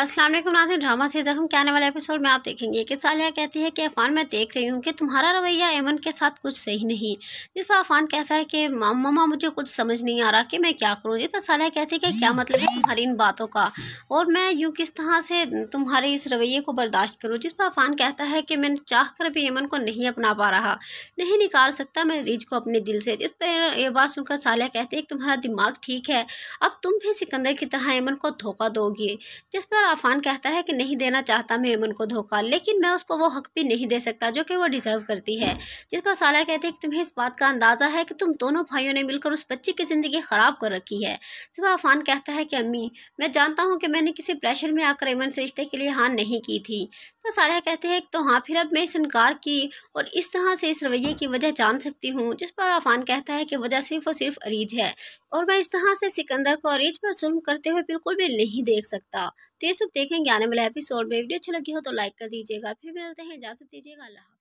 असलम नाजिन drama से जख्म के आने वाले एपिसोड में आप देखेंगे कि सालिया कहती है कि अफान मैं देख रही हूँ कि तुम्हारा रवैया एमन के साथ कुछ सही नहीं जिस पर अफान कहता है कि ममा मुझे कुछ समझ नहीं आ रहा कि मैं क्या करूँ जिस पर सालिया कहती है कि क्या मतलब है तुम्हारी इन बातों का और मैं यूँ किस तरह से तुम्हारे इस रवैये को बर्दाश्त करूँ जिस पर अफान कहता है कि मैं चाह कर भी एमन को नहीं अपना पा रहा नहीं निकाल सकता मैं रीज को अपने दिल से जिस पर यह बात सुनकर सालिया कहती है कि तुम्हारा दिमाग ठीक है अब तुम भी सिकंदर की तरह एमन को धोखा दोगी जिस पर आफान कहता है कि नहीं देना चाहता मैं हेमन को धोखा लेकिन मैं उसको वो हक भी नहीं दे सकता जो कि वो डिजर्व करती है जिस पर साला कहते हैं कि तुम्हें इस बात का अंदाज़ा है कि तुम दोनों भाइयों ने मिलकर उस बच्ची की ज़िंदगी ख़राब कर रखी है सिर्फ आफान कहता है कि अम्मी मैं जानता हूँ कि मैंने किसी प्रेशर में आकर हेमन से रिश्ते के लिए हाँ नहीं की थी तो साला कहते हैं तो हाँ फिर अब मैं इस इनकार की और इस तरह से इस रवैये की वजह जान सकती हूँ जिस पर आफान कहता है कि वजह सिर्फ और सिर्फ अरीज है और मैं इस तरह से सिकंदर को अरीज पर जुल्म करते हुए बिल्कुल भी नहीं देख सकता तो ये सब देखेंगे आने वाले एपिसोड में वीडियो अच्छी लगी हो तो लाइक कर दीजिएगा फिर मिलते हैं इजाज़त दीजिएगा अल्लाह